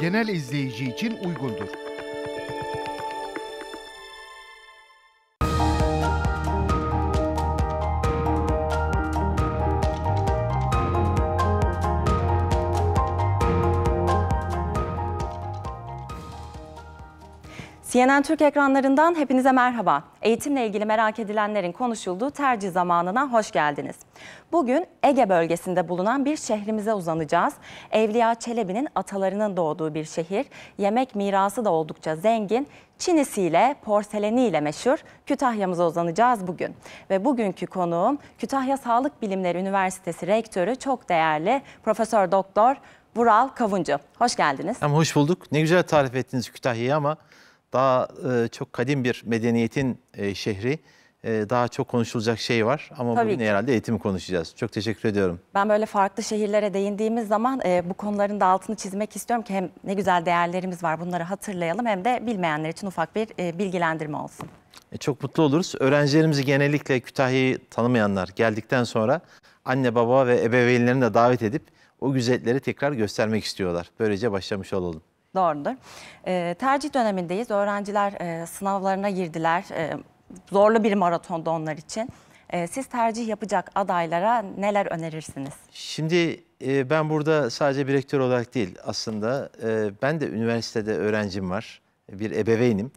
genel izleyici için uygundur. CNN Türk ekranlarından hepinize merhaba. Eğitimle ilgili merak edilenlerin konuşulduğu tercih zamanına hoş geldiniz. Bugün Ege bölgesinde bulunan bir şehrimize uzanacağız. Evliya Çelebi'nin atalarının doğduğu bir şehir. Yemek mirası da oldukça zengin. Çinisiyle, porseleniyle meşhur Kütahya'mıza uzanacağız bugün. Ve bugünkü konuğum Kütahya Sağlık Bilimleri Üniversitesi Rektörü çok değerli Profesör Doktor Vural Kavuncu. Hoş geldiniz. Ama hoş bulduk. Ne güzel tarif ettiniz Kütahya'yı ama daha e, çok kadim bir medeniyetin e, şehri. E, daha çok konuşulacak şey var ama Tabii bugün ki. herhalde eğitimi konuşacağız. Çok teşekkür ediyorum. Ben böyle farklı şehirlere değindiğimiz zaman e, bu konuların da altını çizmek istiyorum ki hem ne güzel değerlerimiz var bunları hatırlayalım hem de bilmeyenler için ufak bir e, bilgilendirme olsun. E, çok mutlu oluruz. Öğrencilerimizi genellikle Kütahya'yı tanımayanlar geldikten sonra anne baba ve ebeveynlerini de davet edip o güzellikleri tekrar göstermek istiyorlar. Böylece başlamış olalım. Doğrudur. E, tercih dönemindeyiz. Öğrenciler e, sınavlarına girdiler. E, zorlu bir maratonda onlar için. E, siz tercih yapacak adaylara neler önerirsiniz? Şimdi e, ben burada sadece bir rektör olarak değil aslında e, ben de üniversitede öğrencim var. Bir ebeveynim.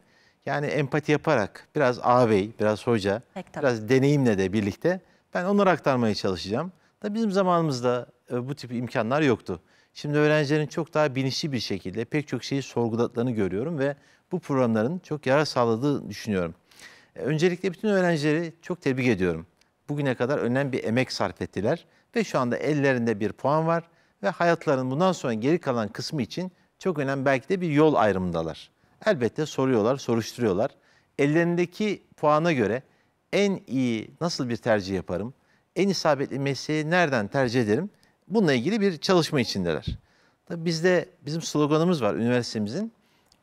Yani empati yaparak biraz ağabey, biraz hoca, Peki, biraz deneyimle de birlikte ben onları aktarmaya çalışacağım. Da bizim zamanımızda e, bu tip imkanlar yoktu. Şimdi öğrencilerin çok daha bilinçli bir şekilde pek çok şeyi sorguladıklarını görüyorum ve bu programların çok yarar sağladığını düşünüyorum. E, öncelikle bütün öğrencileri çok tebrik ediyorum. Bugüne kadar önemli bir emek sarf ettiler ve şu anda ellerinde bir puan var ve hayatlarının bundan sonra geri kalan kısmı için çok önemli belki de bir yol ayrımındalar. Elbette soruyorlar, soruşturuyorlar. Ellerindeki puana göre en iyi nasıl bir tercih yaparım, en isabetli mesleği nereden tercih ederim bununla ilgili bir çalışma içindeler. Tabii bizde bizim sloganımız var üniversitemizin.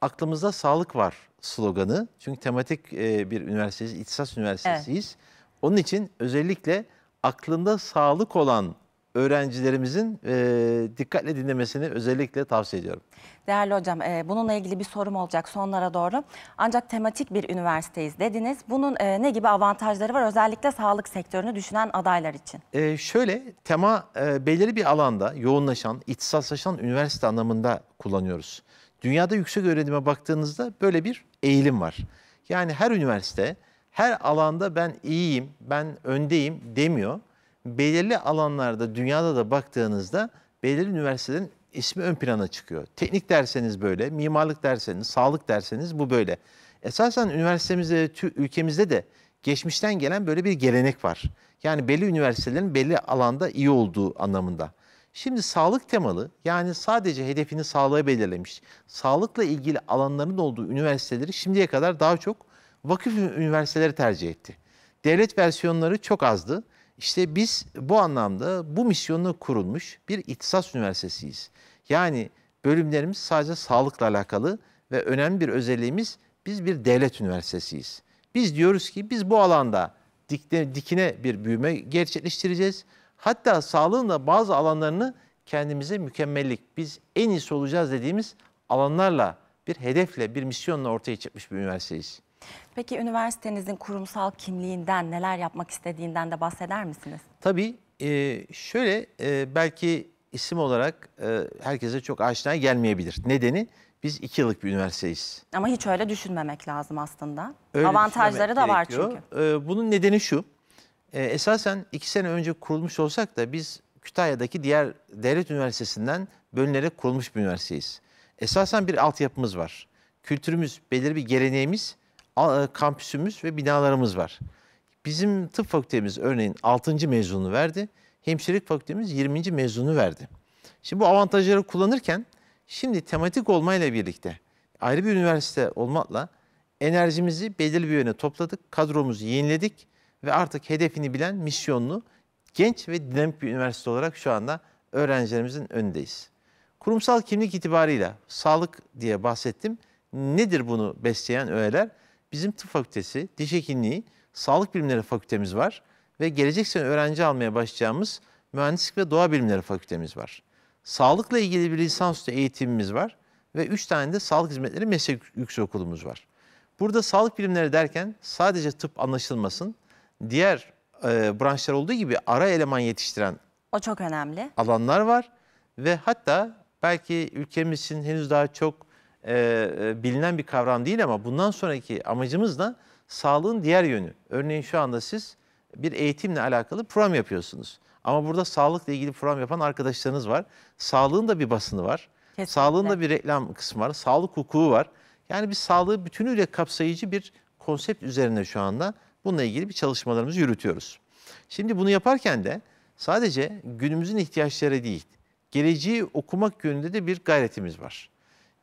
Aklımızda sağlık var sloganı. Çünkü tematik e, bir üniversiteyiz, İhtisas Üniversitesiyiz. Evet. Onun için özellikle aklında sağlık olan öğrencilerimizin e, dikkatle dinlemesini özellikle tavsiye ediyorum. Değerli hocam e, bununla ilgili bir sorum olacak sonlara doğru. Ancak tematik bir üniversiteyiz dediniz. Bunun e, ne gibi avantajları var özellikle sağlık sektörünü düşünen adaylar için? E, şöyle tema e, belirli bir alanda yoğunlaşan, ihtisaslaşan üniversite anlamında kullanıyoruz. Dünyada yüksek öğrenime baktığınızda böyle bir eğilim var. Yani her üniversite her alanda ben iyiyim, ben öndeyim demiyor belirli alanlarda dünyada da baktığınızda belirli üniversitelerin ismi ön plana çıkıyor. Teknik derseniz böyle, mimarlık derseniz, sağlık derseniz bu böyle. Esasen üniversitemizde, ülkemizde de geçmişten gelen böyle bir gelenek var. Yani belli üniversitelerin belli alanda iyi olduğu anlamında. Şimdi sağlık temalı yani sadece hedefini sağlığa belirlemiş, sağlıkla ilgili alanların olduğu üniversiteleri şimdiye kadar daha çok vakıf üniversiteleri tercih etti. Devlet versiyonları çok azdı. İşte biz bu anlamda bu misyonla kurulmuş bir ihtisas üniversitesiyiz. Yani bölümlerimiz sadece sağlıkla alakalı ve önemli bir özelliğimiz biz bir devlet üniversitesiyiz. Biz diyoruz ki biz bu alanda dikine, dikine bir büyüme gerçekleştireceğiz. Hatta sağlığın da bazı alanlarını kendimize mükemmellik, biz en iyisi olacağız dediğimiz alanlarla bir hedefle, bir misyonla ortaya çıkmış bir üniversiteyiz. Peki üniversitenizin kurumsal kimliğinden, neler yapmak istediğinden de bahseder misiniz? Tabii. E, şöyle e, belki isim olarak e, herkese çok aşina gelmeyebilir. Nedeni biz iki yıllık bir üniversiteyiz. Ama hiç öyle düşünmemek lazım aslında. Öyle Avantajları da var gerekiyor. çünkü. bunun nedeni şu. esasen iki sene önce kurulmuş olsak da biz Kütahya'daki diğer devlet üniversitesinden bölünerek kurulmuş bir üniversiteyiz. Esasen bir altyapımız var. Kültürümüz, belirli bir geleneğimiz e, kampüsümüz ve binalarımız var. Bizim tıp fakültemiz örneğin 6. mezunu verdi. Hemşirelik fakültemiz 20. mezunu verdi. Şimdi bu avantajları kullanırken şimdi tematik olmayla birlikte ayrı bir üniversite olmakla enerjimizi belirli bir yöne topladık, kadromuzu yeniledik ve artık hedefini bilen misyonlu, genç ve dinamik bir üniversite olarak şu anda öğrencilerimizin önündeyiz. Kurumsal kimlik itibarıyla sağlık diye bahsettim. Nedir bunu besleyen öğeler? bizim tıp fakültesi, diş hekimliği, sağlık bilimleri fakültemiz var ve gelecek sene öğrenci almaya başlayacağımız mühendislik ve doğa bilimleri fakültemiz var. Sağlıkla ilgili bir lisansüstü eğitimimiz var ve 3 tane de sağlık hizmetleri meslek yüksekokulumuz var. Burada sağlık bilimleri derken sadece tıp anlaşılmasın. Diğer e, branşlar olduğu gibi ara eleman yetiştiren o çok önemli. alanlar var ve hatta belki ülkemizin henüz daha çok e, e, bilinen bir kavram değil ama bundan sonraki amacımız da sağlığın diğer yönü. Örneğin şu anda siz bir eğitimle alakalı program yapıyorsunuz. Ama burada sağlıkla ilgili program yapan arkadaşlarınız var. Sağlığın da bir basını var. Kesinlikle. Sağlığın da bir reklam kısmı var. Sağlık hukuku var. Yani bir sağlığı bütünüyle kapsayıcı bir konsept üzerine şu anda bununla ilgili bir çalışmalarımızı yürütüyoruz. Şimdi bunu yaparken de sadece günümüzün ihtiyaçları değil, geleceği okumak yönünde de bir gayretimiz var.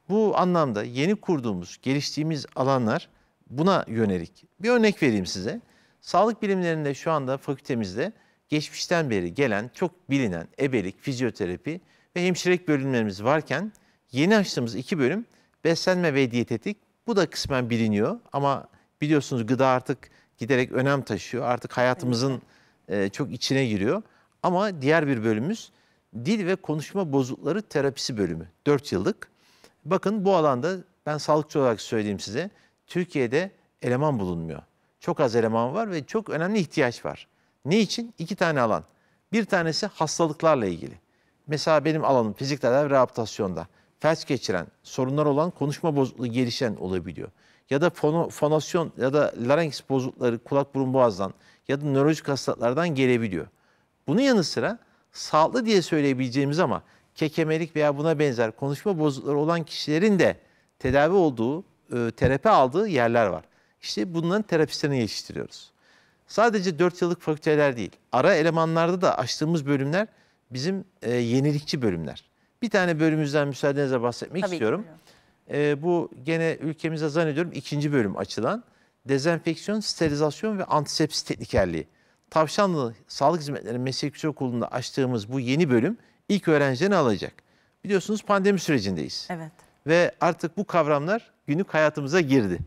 Bu anlamda yeni kurduğumuz, geliştiğimiz alanlar buna yönelik. Bir örnek vereyim size. Sağlık bilimlerinde şu anda fakültemizde geçmişten beri gelen çok bilinen ebelik, fizyoterapi ve hemşirelik bölümlerimiz varken yeni açtığımız iki bölüm beslenme ve diyetetik. Bu da kısmen biliniyor ama biliyorsunuz gıda artık giderek önem taşıyor. Artık hayatımızın evet. E, çok içine giriyor. Ama diğer bir bölümümüz dil ve konuşma bozukları terapisi bölümü. 4 yıllık. Bakın bu alanda ben sağlıkçı olarak söyleyeyim size. Türkiye'de eleman bulunmuyor. Çok az eleman var ve çok önemli ihtiyaç var. Ne için? İki tane alan. Bir tanesi hastalıklarla ilgili. Mesela benim alanım fizik tedavi rehabilitasyonda. Felç geçiren, sorunlar olan konuşma bozukluğu gelişen olabiliyor. Ya da fono, fonasyon ya da larynx bozuklukları kulak burun boğazdan ya da nörolojik hastalıklardan gelebiliyor. Bunun yanı sıra sağlıklı diye söyleyebileceğimiz ama kekemelik veya buna benzer konuşma bozukları olan kişilerin de tedavi olduğu, e, terapi aldığı yerler var. İşte bunların terapistlerini yetiştiriyoruz. Sadece 4 yıllık fakülteler değil, ara elemanlarda da açtığımız bölümler bizim e, yenilikçi bölümler. Bir tane bölümümüzden müsaadenizle bahsetmek Tabii istiyorum. E, bu gene ülkemize zannediyorum ikinci bölüm açılan dezenfeksiyon, sterilizasyon ve antisepsi teknikerliği. Tavşanlı Sağlık Hizmetleri Meslek Yüksek Okulu'nda açtığımız bu yeni bölüm ilk öğrencilerini alacak. Biliyorsunuz pandemi sürecindeyiz. Evet. Ve artık bu kavramlar günlük hayatımıza girdi.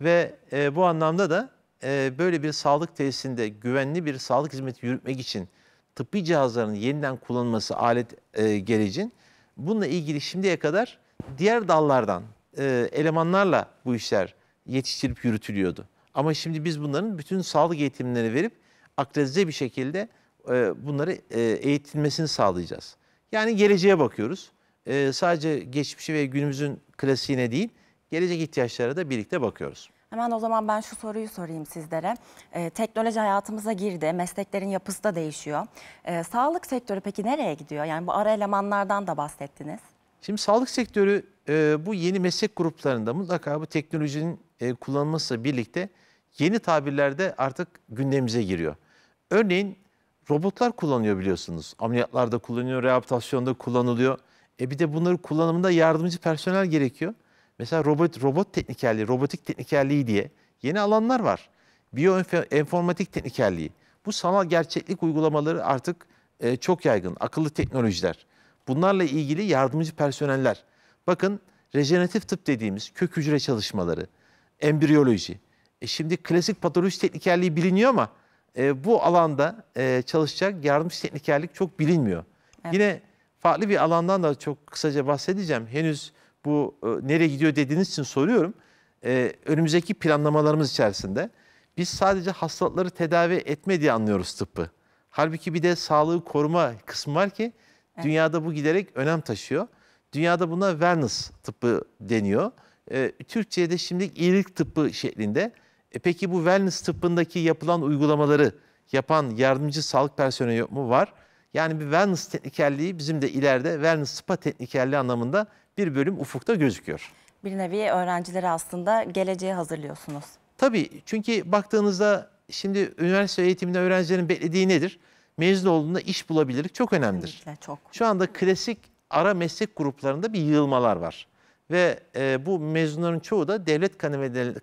Ve e, bu anlamda da e, böyle bir sağlık tesisinde güvenli bir sağlık hizmeti yürütmek için tıbbi cihazların yeniden kullanılması alet e, gerecin bununla ilgili şimdiye kadar diğer dallardan e, elemanlarla bu işler yetiştirip yürütülüyordu. Ama şimdi biz bunların bütün sağlık eğitimlerini verip akredite bir şekilde e, bunları e, eğitilmesini sağlayacağız. Yani geleceğe bakıyoruz. E, sadece geçmişi ve günümüzün klasiğine değil, gelecek ihtiyaçlara da birlikte bakıyoruz. Hemen o zaman ben şu soruyu sorayım sizlere. Ee, teknoloji hayatımıza girdi, mesleklerin yapısı da değişiyor. Ee, sağlık sektörü peki nereye gidiyor? Yani bu ara elemanlardan da bahsettiniz. Şimdi sağlık sektörü e, bu yeni meslek gruplarında mutlaka bu teknolojinin e, kullanılmasıyla birlikte yeni tabirlerde artık gündemimize giriyor. Örneğin robotlar kullanıyor biliyorsunuz. Ameliyatlarda kullanıyor, rehabilitasyonda kullanılıyor. E bir de bunları kullanımında yardımcı personel gerekiyor. Mesela robot robot teknikerliği, robotik teknikerliği diye yeni alanlar var. Biyoenformatik teknikerliği. Bu sanal gerçeklik uygulamaları artık e, çok yaygın. Akıllı teknolojiler. Bunlarla ilgili yardımcı personeller. Bakın rejeneratif tıp dediğimiz kök hücre çalışmaları, embriyoloji. E şimdi klasik patoloji teknikerliği biliniyor ama e, bu alanda e, çalışacak yardımcı teknikerlik çok bilinmiyor. Evet. Yine farklı bir alandan da çok kısaca bahsedeceğim. Henüz bu e, nereye gidiyor dediğiniz için soruyorum. E, önümüzdeki planlamalarımız içerisinde biz sadece hastalıkları tedavi etme diye anlıyoruz tıbbı. Halbuki bir de sağlığı koruma kısmı var ki evet. dünyada bu giderek önem taşıyor. Dünyada buna wellness tıbbı deniyor. E, Türkçe'de şimdi iyilik tıbbı şeklinde e peki bu wellness tıbbındaki yapılan uygulamaları yapan yardımcı sağlık personeli yok mu? Var. Yani bir wellness teknikerliği bizim de ileride wellness spa teknikerliği anlamında bir bölüm ufukta gözüküyor. Bir nevi öğrencileri aslında geleceğe hazırlıyorsunuz. Tabii çünkü baktığınızda şimdi üniversite eğitiminde öğrencilerin beklediği nedir? Mezun olduğunda iş bulabilirlik çok önemlidir. çok. Şu anda klasik ara meslek gruplarında bir yığılmalar var. Ve e, bu mezunların çoğu da devlet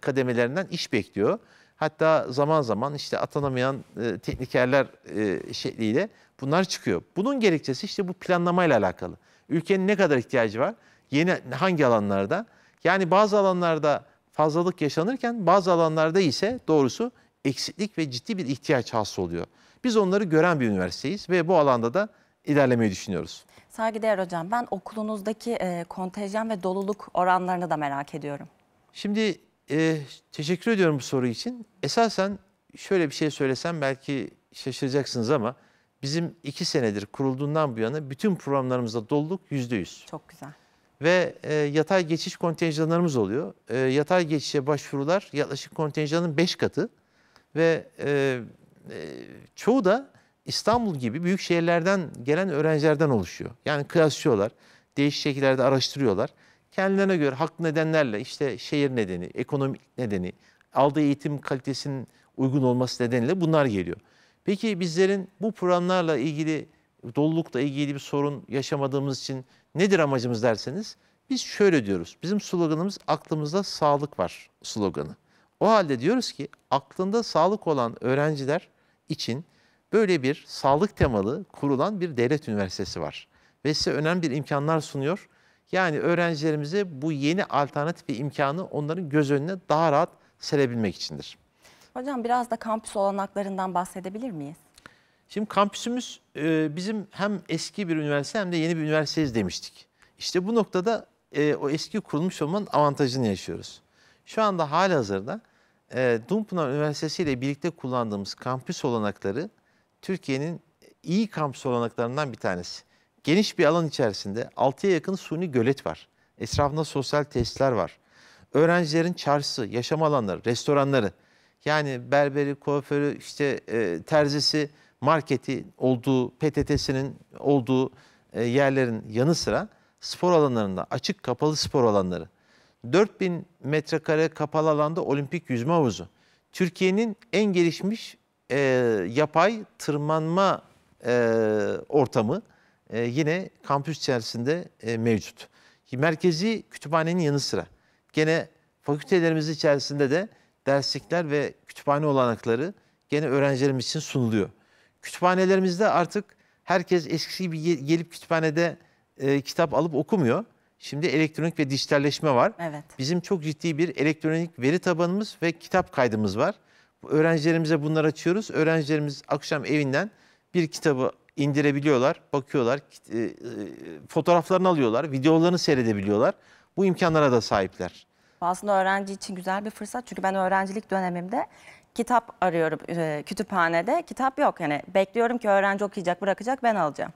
kademelerinden iş bekliyor. Hatta zaman zaman işte atanamayan e, teknikerler e, şekliyle bunlar çıkıyor. Bunun gerekçesi işte bu planlamayla alakalı. Ülkenin ne kadar ihtiyacı var? Yeni hangi alanlarda? Yani bazı alanlarda fazlalık yaşanırken bazı alanlarda ise doğrusu eksiklik ve ciddi bir ihtiyaç hasıl oluyor. Biz onları gören bir üniversiteyiz ve bu alanda da ilerlemeyi düşünüyoruz. Saygıdeğer hocam ben okulunuzdaki e, kontenjan ve doluluk oranlarını da merak ediyorum. Şimdi e, teşekkür ediyorum bu soru için. Esasen şöyle bir şey söylesem belki şaşıracaksınız ama bizim iki senedir kurulduğundan bu yana bütün programlarımızda doluluk yüzde yüz. Çok güzel. Ve e, yatay geçiş kontenjanlarımız oluyor. E, yatay geçişe başvurular yaklaşık kontenjanın beş katı. Ve e, e, çoğu da İstanbul gibi büyük şehirlerden gelen öğrencilerden oluşuyor. Yani kıyaslıyorlar, değişik şekillerde araştırıyorlar. Kendilerine göre haklı nedenlerle işte şehir nedeni, ekonomik nedeni, aldığı eğitim kalitesinin uygun olması nedeniyle bunlar geliyor. Peki bizlerin bu programlarla ilgili dolulukla ilgili bir sorun yaşamadığımız için nedir amacımız derseniz biz şöyle diyoruz. Bizim sloganımız aklımızda sağlık var sloganı. O halde diyoruz ki aklında sağlık olan öğrenciler için böyle bir sağlık temalı kurulan bir devlet üniversitesi var. Ve size önemli bir imkanlar sunuyor. Yani öğrencilerimize bu yeni alternatif bir imkanı onların göz önüne daha rahat serebilmek içindir. Hocam biraz da kampüs olanaklarından bahsedebilir miyiz? Şimdi kampüsümüz e, bizim hem eski bir üniversite hem de yeni bir üniversiteyiz demiştik. İşte bu noktada e, o eski kurulmuş olmanın avantajını yaşıyoruz. Şu anda halihazırda hazırda e, Dumpinar Üniversitesi ile birlikte kullandığımız kampüs olanakları Türkiye'nin iyi kampüs olanaklarından bir tanesi. Geniş bir alan içerisinde 6'ya yakın suni gölet var. Etrafında sosyal tesisler var. Öğrencilerin çarşısı, yaşam alanları, restoranları. Yani berberi, kuaförü, işte e, terzisi, marketi olduğu, PTT'sinin olduğu e, yerlerin yanı sıra spor alanlarında, açık kapalı spor alanları. 4000 metrekare kapalı alanda olimpik yüzme havuzu. Türkiye'nin en gelişmiş e, yapay tırmanma e, ortamı e, yine kampüs içerisinde e, mevcut. Merkezi kütüphanenin yanı sıra gene fakültelerimiz içerisinde de derslikler ve kütüphane olanakları gene öğrencilerimiz için sunuluyor. Kütüphanelerimizde artık herkes eskisi gibi gelip kütüphanede e, kitap alıp okumuyor. Şimdi elektronik ve dijitalleşme var. Evet. Bizim çok ciddi bir elektronik veri tabanımız ve kitap kaydımız var. Öğrencilerimize bunları açıyoruz. Öğrencilerimiz akşam evinden bir kitabı indirebiliyorlar, bakıyorlar, e, e, fotoğraflarını alıyorlar, videolarını seyredebiliyorlar. Bu imkanlara da sahipler. Aslında öğrenci için güzel bir fırsat çünkü ben öğrencilik dönemimde kitap arıyorum e, kütüphanede. Kitap yok yani bekliyorum ki öğrenci okuyacak, bırakacak ben alacağım.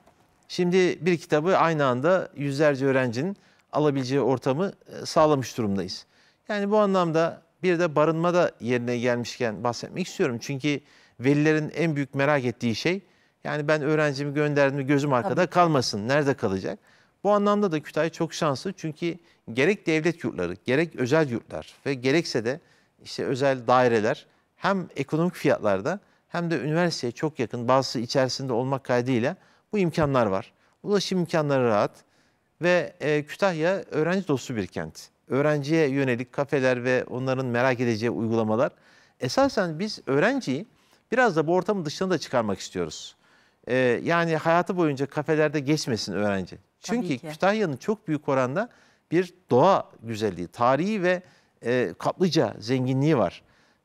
Şimdi bir kitabı aynı anda yüzlerce öğrencinin alabileceği ortamı sağlamış durumdayız. Yani bu anlamda bir de barınma da yerine gelmişken bahsetmek istiyorum. Çünkü velilerin en büyük merak ettiği şey yani ben öğrencimi gönderdim gözüm arkada Tabii. kalmasın. Nerede kalacak? Bu anlamda da Kütahya çok şanslı. Çünkü gerek devlet yurtları, gerek özel yurtlar ve gerekse de işte özel daireler hem ekonomik fiyatlarda hem de üniversiteye çok yakın bazı içerisinde olmak kaydıyla bu imkanlar var. Ulaşım imkanları rahat ve e, Kütahya öğrenci dostu bir kent öğrenciye yönelik kafeler ve onların merak edeceği uygulamalar. Esasen biz öğrenciyi biraz da bu ortamın dışına da çıkarmak istiyoruz. Ee, yani hayatı boyunca kafelerde geçmesin öğrenci. Çünkü Kütahya'nın çok büyük oranda bir doğa güzelliği, tarihi ve e, kaplıca zenginliği var.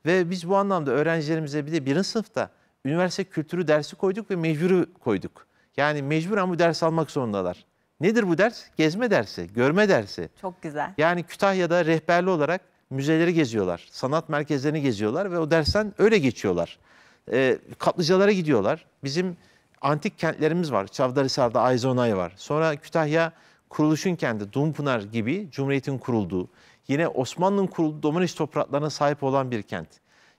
Ve biz bu anlamda öğrencilerimize bir de birinci sınıfta üniversite kültürü dersi koyduk ve mecburi koyduk. Yani mecburen bu ders almak zorundalar. Nedir bu ders? Gezme dersi, görme dersi. Çok güzel. Yani Kütahya'da rehberli olarak müzeleri geziyorlar, sanat merkezlerini geziyorlar ve o dersten öyle geçiyorlar. E, kaplıcalara gidiyorlar. Bizim antik kentlerimiz var. Çavdarhisar'da Ayzonay var. Sonra Kütahya kuruluşun kendi Dumpınar gibi Cumhuriyet'in kurulduğu, yine Osmanlı'nın kurulduğu Domaniç topraklarına sahip olan bir kent.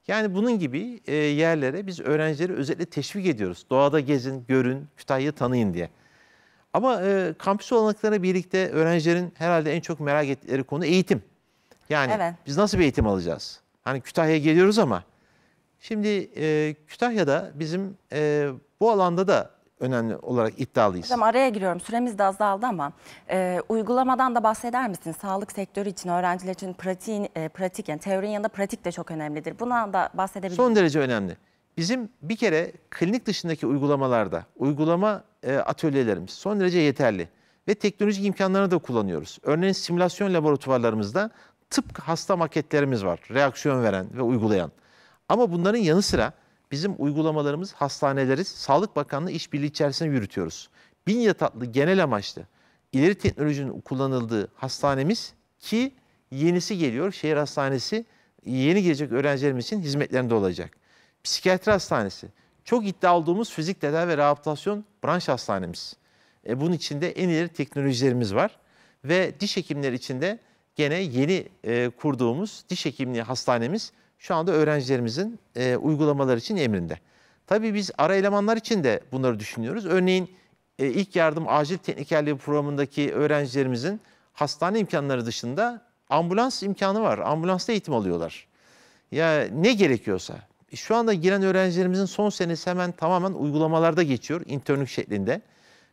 Yani bunun gibi e, yerlere biz öğrencileri özellikle teşvik ediyoruz. Doğada gezin, görün, Kütahya'yı tanıyın diye. Ama e, kampüs olanaklarına birlikte öğrencilerin herhalde en çok merak ettikleri konu eğitim. Yani evet. biz nasıl bir eğitim alacağız? Hani Kütahya'ya geliyoruz ama şimdi e, Kütahya'da bizim e, bu alanda da önemli olarak iddialıyız. Hocam araya giriyorum. Süremiz de azaldı ama e, uygulamadan da bahseder misin? Sağlık sektörü için, öğrenciler için pratik, e, pratik yani teorinin yanında pratik de çok önemlidir. Buna da bahsedebilir Son derece önemli. Bizim bir kere klinik dışındaki uygulamalarda uygulama e, atölyelerimiz son derece yeterli ve teknolojik imkanlarını da kullanıyoruz. Örneğin simülasyon laboratuvarlarımızda tıpkı hasta maketlerimiz var, reaksiyon veren ve uygulayan. Ama bunların yanı sıra bizim uygulamalarımız hastaneleriz, Sağlık Bakanlığı işbirliği içerisinde yürütüyoruz. Bin yataklı genel amaçlı ileri teknolojinin kullanıldığı hastanemiz ki yenisi geliyor. Şehir hastanesi yeni gelecek öğrencilerimiz için hizmetlerinde olacak. Psikiyatri hastanesi çok iddia olduğumuz fizik tedavi ve rehabilitasyon branş hastanemiz. E, bunun içinde en ileri teknolojilerimiz var. Ve diş hekimleri içinde gene yeni e, kurduğumuz diş hekimliği hastanemiz şu anda öğrencilerimizin e, uygulamalar için emrinde. Tabii biz ara elemanlar için de bunları düşünüyoruz. Örneğin e, ilk yardım acil teknikerliği programındaki öğrencilerimizin hastane imkanları dışında ambulans imkanı var. Ambulansta eğitim alıyorlar. Ya ne gerekiyorsa e, şu anda giren öğrencilerimizin son senesi hemen tamamen uygulamalarda geçiyor, internlük şeklinde.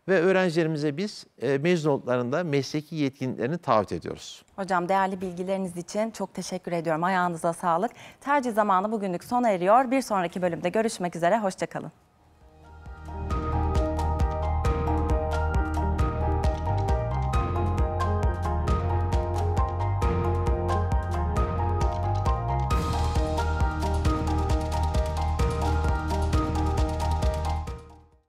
Ve öğrencilerimize biz e, mezun olduklarında mesleki yetkinliklerini taahhüt ediyoruz. Hocam değerli bilgileriniz için çok teşekkür ediyorum. Ayağınıza sağlık. Tercih zamanı bugünlük sona eriyor. Bir sonraki bölümde görüşmek üzere. Hoşçakalın.